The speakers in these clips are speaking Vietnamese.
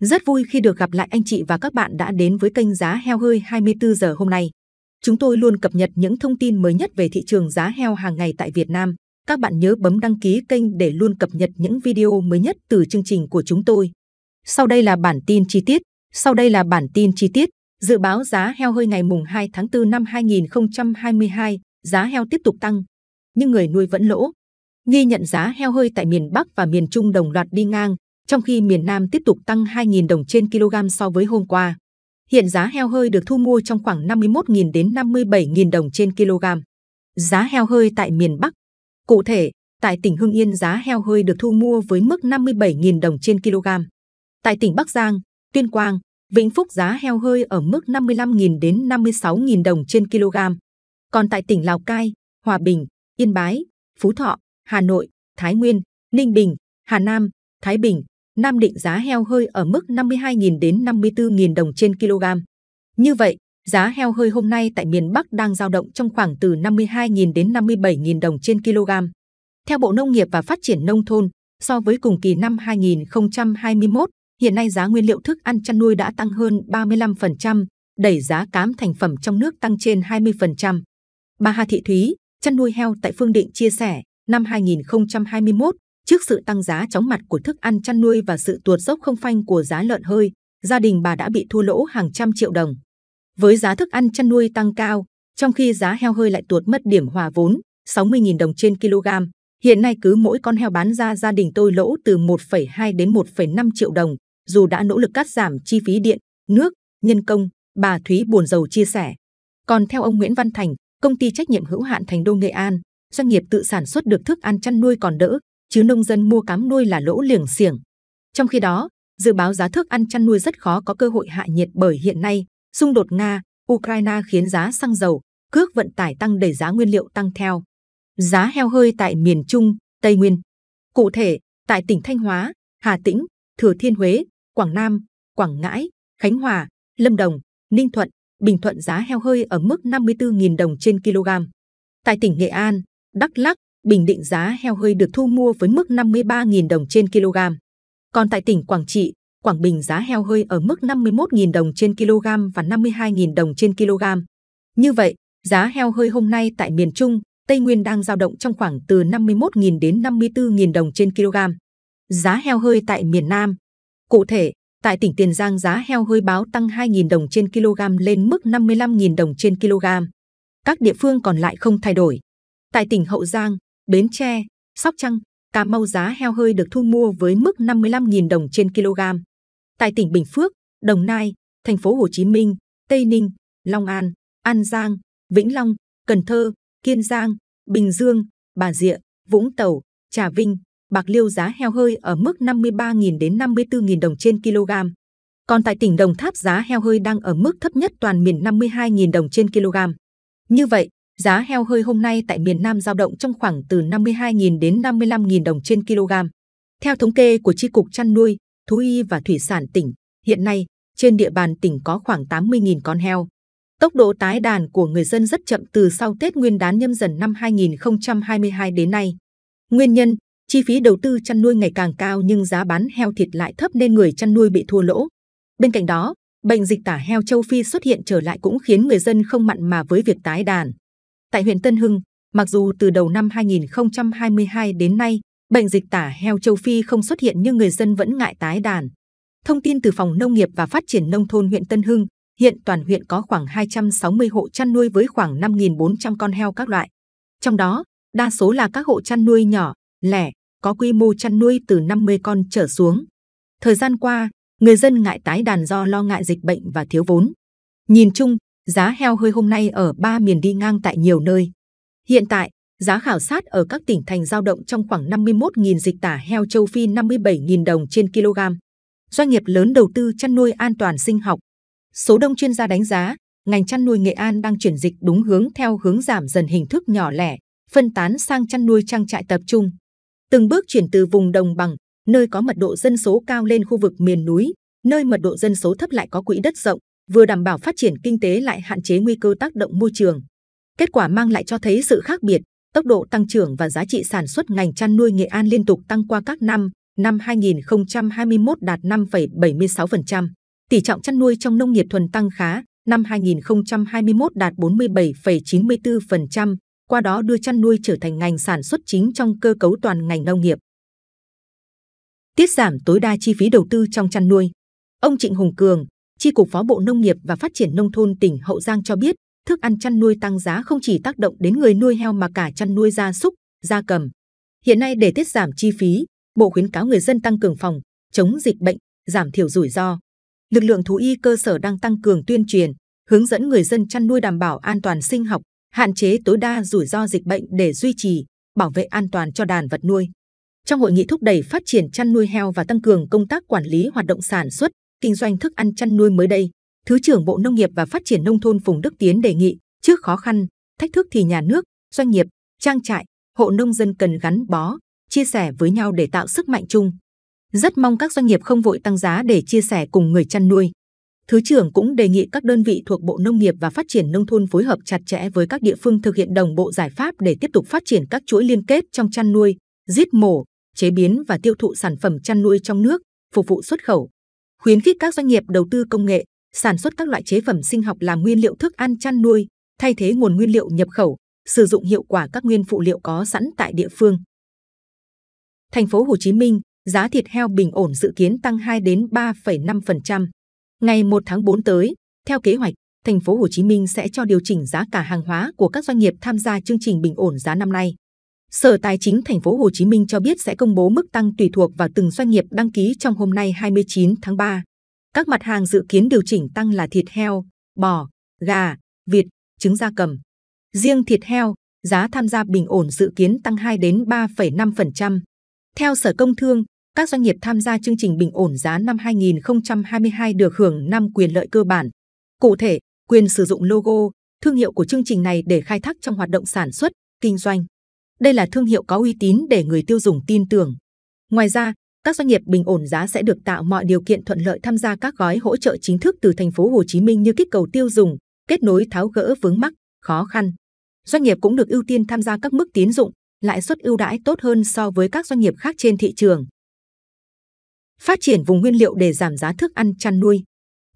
Rất vui khi được gặp lại anh chị và các bạn đã đến với kênh giá heo hơi 24 giờ hôm nay. Chúng tôi luôn cập nhật những thông tin mới nhất về thị trường giá heo hàng ngày tại Việt Nam. Các bạn nhớ bấm đăng ký kênh để luôn cập nhật những video mới nhất từ chương trình của chúng tôi. Sau đây là bản tin chi tiết. Sau đây là bản tin chi tiết. Dự báo giá heo hơi ngày mùng 2 tháng 4 năm 2022, giá heo tiếp tục tăng, nhưng người nuôi vẫn lỗ. Ghi nhận giá heo hơi tại miền Bắc và miền Trung đồng loạt đi ngang, trong khi miền Nam tiếp tục tăng 2.000 đồng trên kg so với hôm qua. Hiện giá heo hơi được thu mua trong khoảng 51.000 đến 57.000 đồng trên kg. Giá heo hơi tại miền Bắc. Cụ thể, tại tỉnh Hưng Yên giá heo hơi được thu mua với mức 57.000 đồng trên kg. Tại tỉnh Bắc Giang, Tuyên Quang, Vĩnh Phúc giá heo hơi ở mức 55.000 đến 56.000 đồng trên kg. Còn tại tỉnh Lào Cai, Hòa Bình, Yên Bái, Phú Thọ, Hà Nội, Thái Nguyên, Ninh Bình, Hà Nam, Thái Bình, Nam Định giá heo hơi ở mức 52.000 đến 54.000 đồng trên kg. Như vậy, giá heo hơi hôm nay tại miền Bắc đang giao động trong khoảng từ 52.000 đến 57.000 đồng trên kg. Theo Bộ Nông nghiệp và Phát triển Nông thôn, so với cùng kỳ năm 2021, hiện nay giá nguyên liệu thức ăn chăn nuôi đã tăng hơn 35%, đẩy giá cám thành phẩm trong nước tăng trên 20%. Bà Hà Thị Thúy, chăn nuôi heo tại Phương Định chia sẻ, năm 2021, Trước sự tăng giá chóng mặt của thức ăn chăn nuôi và sự tuột dốc không phanh của giá lợn hơi, gia đình bà đã bị thua lỗ hàng trăm triệu đồng. Với giá thức ăn chăn nuôi tăng cao, trong khi giá heo hơi lại tuột mất điểm hòa vốn 60.000 đồng trên kg, hiện nay cứ mỗi con heo bán ra gia đình tôi lỗ từ 1,2 đến 1,5 triệu đồng, dù đã nỗ lực cắt giảm chi phí điện, nước, nhân công, bà Thúy buồn giàu chia sẻ. Còn theo ông Nguyễn Văn Thành, công ty trách nhiệm hữu hạn Thành Đô Nghệ An, doanh nghiệp tự sản xuất được thức ăn chăn nuôi còn đỡ, chứ nông dân mua cám nuôi là lỗ liềng xiềng. Trong khi đó, dự báo giá thức ăn chăn nuôi rất khó có cơ hội hạ nhiệt bởi hiện nay xung đột Nga, Ukraine khiến giá xăng dầu, cước vận tải tăng đẩy giá nguyên liệu tăng theo. Giá heo hơi tại miền Trung, Tây Nguyên. Cụ thể, tại tỉnh Thanh Hóa, Hà Tĩnh, Thừa Thiên Huế, Quảng Nam, Quảng Ngãi, Khánh Hòa, Lâm Đồng, Ninh Thuận, Bình Thuận giá heo hơi ở mức 54.000 đồng trên kg. Tại tỉnh Nghệ An, Đắk lắc Bình Định giá heo hơi được thu mua với mức 53.000 đồng trên kg. Còn tại tỉnh Quảng Trị, Quảng Bình giá heo hơi ở mức 51.000 đồng trên kg và 52.000 đồng trên kg. Như vậy, giá heo hơi hôm nay tại miền Trung, Tây Nguyên đang giao động trong khoảng từ 51.000 đến 54.000 đồng trên kg. Giá heo hơi tại miền Nam. Cụ thể, tại tỉnh Tiền Giang giá heo hơi báo tăng 2.000 đồng trên kg lên mức 55.000 đồng trên kg. Các địa phương còn lại không thay đổi. Tại tỉnh Hậu Giang, Bến Tre, Sóc Trăng, Cà Mau giá heo hơi được thu mua với mức 55.000 đồng trên kg. Tại tỉnh Bình Phước, Đồng Nai, Thành phố Hồ Chí Minh, Tây Ninh, Long An, An Giang, Vĩnh Long, Cần Thơ, Kiên Giang, Bình Dương, Bà Rịa, Vũng Tàu, Trà Vinh, Bạc Liêu giá heo hơi ở mức 53.000 đến 54.000 đồng trên kg. Còn tại tỉnh Đồng Tháp giá heo hơi đang ở mức thấp nhất toàn miền 52.000 đồng trên kg. Như vậy, giá heo hơi hôm nay tại miền Nam giao động trong khoảng từ 52.000 đến 55.000 đồng trên kg. Theo thống kê của Tri Cục Chăn nuôi, Thú y và Thủy sản tỉnh, hiện nay trên địa bàn tỉnh có khoảng 80.000 con heo. Tốc độ tái đàn của người dân rất chậm từ sau Tết Nguyên đán nhâm dần năm 2022 đến nay. Nguyên nhân, chi phí đầu tư chăn nuôi ngày càng cao nhưng giá bán heo thịt lại thấp nên người chăn nuôi bị thua lỗ. Bên cạnh đó, bệnh dịch tả heo châu Phi xuất hiện trở lại cũng khiến người dân không mặn mà với việc tái đàn. Tại huyện Tân Hưng, mặc dù từ đầu năm 2022 đến nay, bệnh dịch tả heo châu Phi không xuất hiện nhưng người dân vẫn ngại tái đàn. Thông tin từ Phòng Nông nghiệp và Phát triển Nông thôn huyện Tân Hưng, hiện toàn huyện có khoảng 260 hộ chăn nuôi với khoảng 5.400 con heo các loại. Trong đó, đa số là các hộ chăn nuôi nhỏ, lẻ, có quy mô chăn nuôi từ 50 con trở xuống. Thời gian qua, người dân ngại tái đàn do lo ngại dịch bệnh và thiếu vốn. Nhìn chung, giá heo hơi hôm nay ở ba miền đi ngang tại nhiều nơi. Hiện tại, giá khảo sát ở các tỉnh thành giao động trong khoảng 51.000 dịch tả heo châu Phi 57.000 đồng trên kg. Doanh nghiệp lớn đầu tư chăn nuôi an toàn sinh học. Số đông chuyên gia đánh giá, ngành chăn nuôi Nghệ An đang chuyển dịch đúng hướng theo hướng giảm dần hình thức nhỏ lẻ, phân tán sang chăn nuôi trang trại tập trung. Từng bước chuyển từ vùng đồng bằng, nơi có mật độ dân số cao lên khu vực miền núi, nơi mật độ dân số thấp lại có quỹ đất rộng, vừa đảm bảo phát triển kinh tế lại hạn chế nguy cơ tác động môi trường. Kết quả mang lại cho thấy sự khác biệt, tốc độ tăng trưởng và giá trị sản xuất ngành chăn nuôi Nghệ An liên tục tăng qua các năm, năm 2021 đạt 5,76%, tỷ trọng chăn nuôi trong nông nghiệp thuần tăng khá, năm 2021 đạt 47,94%, qua đó đưa chăn nuôi trở thành ngành sản xuất chính trong cơ cấu toàn ngành nông nghiệp. Tiết giảm tối đa chi phí đầu tư trong chăn nuôi. Ông Trịnh Hùng Cường, Chi cục Phó Bộ Nông nghiệp và Phát triển Nông thôn tỉnh Hậu Giang cho biết, thức ăn chăn nuôi tăng giá không chỉ tác động đến người nuôi heo mà cả chăn nuôi gia súc, gia cầm. Hiện nay để tiết giảm chi phí, Bộ khuyến cáo người dân tăng cường phòng, chống dịch bệnh, giảm thiểu rủi ro. Lực lượng thú y cơ sở đang tăng cường tuyên truyền, hướng dẫn người dân chăn nuôi đảm bảo an toàn sinh học, hạn chế tối đa rủi ro dịch bệnh để duy trì, bảo vệ an toàn cho đàn vật nuôi. Trong hội nghị thúc đẩy phát triển chăn nuôi heo và tăng cường công tác quản lý hoạt động sản xuất, kinh doanh thức ăn chăn nuôi mới đây, Thứ trưởng Bộ Nông nghiệp và Phát triển Nông thôn Phùng Đức Tiến đề nghị, trước khó khăn, thách thức thì nhà nước, doanh nghiệp, trang trại, hộ nông dân cần gắn bó, chia sẻ với nhau để tạo sức mạnh chung. Rất mong các doanh nghiệp không vội tăng giá để chia sẻ cùng người chăn nuôi. Thứ trưởng cũng đề nghị các đơn vị thuộc Bộ Nông nghiệp và Phát triển Nông thôn phối hợp chặt chẽ với các địa phương thực hiện đồng bộ giải pháp để tiếp tục phát triển các chuỗi liên kết trong chăn nuôi, giết mổ, chế biến và tiêu thụ sản phẩm chăn nuôi trong nước, phục vụ xuất khẩu khuyến khích các doanh nghiệp đầu tư công nghệ, sản xuất các loại chế phẩm sinh học làm nguyên liệu thức ăn chăn nuôi, thay thế nguồn nguyên liệu nhập khẩu, sử dụng hiệu quả các nguyên phụ liệu có sẵn tại địa phương. Thành phố Hồ Chí Minh, giá thịt heo bình ổn dự kiến tăng 2 đến 3,5%. Ngày 1 tháng 4 tới, theo kế hoạch, thành phố Hồ Chí Minh sẽ cho điều chỉnh giá cả hàng hóa của các doanh nghiệp tham gia chương trình bình ổn giá năm nay. Sở Tài chính Thành phố Hồ Chí Minh cho biết sẽ công bố mức tăng tùy thuộc vào từng doanh nghiệp đăng ký trong hôm nay 29 tháng 3. Các mặt hàng dự kiến điều chỉnh tăng là thịt heo, bò, gà, vịt, trứng gia cầm. Riêng thịt heo, giá tham gia bình ổn dự kiến tăng 2 đến 3,5%. Theo Sở Công Thương, các doanh nghiệp tham gia chương trình bình ổn giá năm 2022 được hưởng 5 quyền lợi cơ bản. Cụ thể, quyền sử dụng logo, thương hiệu của chương trình này để khai thác trong hoạt động sản xuất, kinh doanh. Đây là thương hiệu có uy tín để người tiêu dùng tin tưởng. Ngoài ra, các doanh nghiệp bình ổn giá sẽ được tạo mọi điều kiện thuận lợi tham gia các gói hỗ trợ chính thức từ thành phố Hồ Chí Minh như kích cầu tiêu dùng, kết nối tháo gỡ vướng mắc, khó khăn. Doanh nghiệp cũng được ưu tiên tham gia các mức tín dụng, lãi suất ưu đãi tốt hơn so với các doanh nghiệp khác trên thị trường. Phát triển vùng nguyên liệu để giảm giá thức ăn chăn nuôi.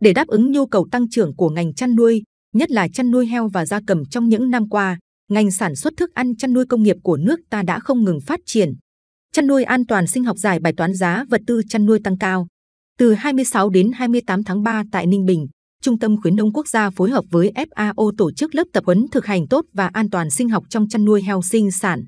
Để đáp ứng nhu cầu tăng trưởng của ngành chăn nuôi, nhất là chăn nuôi heo và gia cầm trong những năm qua, ngành sản xuất thức ăn chăn nuôi công nghiệp của nước ta đã không ngừng phát triển. Chăn nuôi an toàn sinh học giải bài toán giá vật tư chăn nuôi tăng cao. Từ 26 đến 28 tháng 3 tại Ninh Bình, Trung tâm Khuyến nông Quốc gia phối hợp với FAO tổ chức lớp tập huấn thực hành tốt và an toàn sinh học trong chăn nuôi heo sinh sản.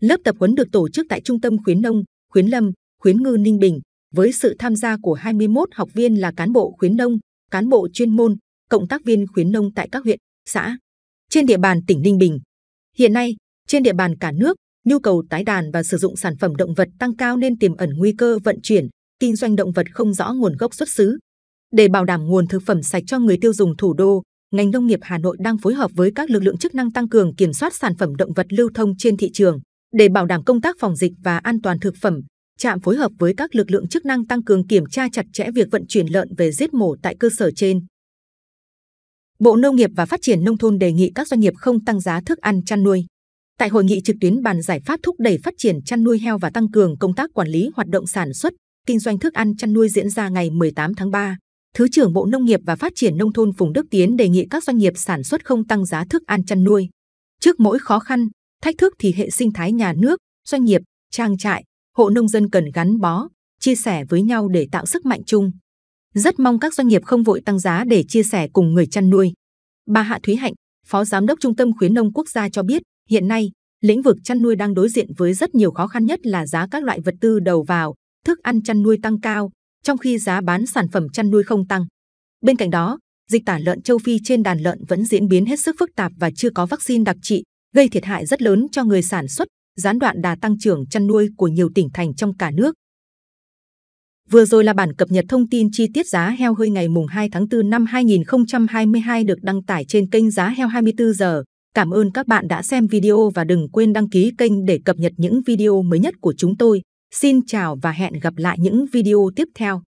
Lớp tập huấn được tổ chức tại Trung tâm Khuyến nông, Khuyến lâm, Khuyến ngư Ninh Bình với sự tham gia của 21 học viên là cán bộ khuyến nông, cán bộ chuyên môn, cộng tác viên khuyến nông tại các huyện, xã. Trên địa bàn tỉnh Ninh Bình, Hiện nay, trên địa bàn cả nước, nhu cầu tái đàn và sử dụng sản phẩm động vật tăng cao nên tiềm ẩn nguy cơ vận chuyển, kinh doanh động vật không rõ nguồn gốc xuất xứ. Để bảo đảm nguồn thực phẩm sạch cho người tiêu dùng thủ đô, ngành nông nghiệp Hà Nội đang phối hợp với các lực lượng chức năng tăng cường kiểm soát sản phẩm động vật lưu thông trên thị trường. Để bảo đảm công tác phòng dịch và an toàn thực phẩm, trạm phối hợp với các lực lượng chức năng tăng cường kiểm tra chặt chẽ việc vận chuyển lợn về giết mổ tại cơ sở trên. Bộ Nông nghiệp và Phát triển Nông thôn đề nghị các doanh nghiệp không tăng giá thức ăn chăn nuôi. Tại hội nghị trực tuyến bàn giải pháp thúc đẩy phát triển chăn nuôi heo và tăng cường công tác quản lý hoạt động sản xuất, kinh doanh thức ăn chăn nuôi diễn ra ngày 18 tháng 3, Thứ trưởng Bộ Nông nghiệp và Phát triển Nông thôn Phùng Đức Tiến đề nghị các doanh nghiệp sản xuất không tăng giá thức ăn chăn nuôi. Trước mỗi khó khăn, thách thức thì hệ sinh thái nhà nước, doanh nghiệp, trang trại, hộ nông dân cần gắn bó, chia sẻ với nhau để tạo sức mạnh chung. Rất mong các doanh nghiệp không vội tăng giá để chia sẻ cùng người chăn nuôi. Bà Hạ Thúy Hạnh, Phó Giám đốc Trung tâm Khuyến nông Quốc gia cho biết, hiện nay, lĩnh vực chăn nuôi đang đối diện với rất nhiều khó khăn nhất là giá các loại vật tư đầu vào, thức ăn chăn nuôi tăng cao, trong khi giá bán sản phẩm chăn nuôi không tăng. Bên cạnh đó, dịch tả lợn châu Phi trên đàn lợn vẫn diễn biến hết sức phức tạp và chưa có vaccine đặc trị, gây thiệt hại rất lớn cho người sản xuất, gián đoạn đà tăng trưởng chăn nuôi của nhiều tỉnh thành trong cả nước. Vừa rồi là bản cập nhật thông tin chi tiết giá heo hơi ngày mùng 2 tháng 4 năm 2022 được đăng tải trên kênh Giá Heo 24 giờ. Cảm ơn các bạn đã xem video và đừng quên đăng ký kênh để cập nhật những video mới nhất của chúng tôi. Xin chào và hẹn gặp lại những video tiếp theo.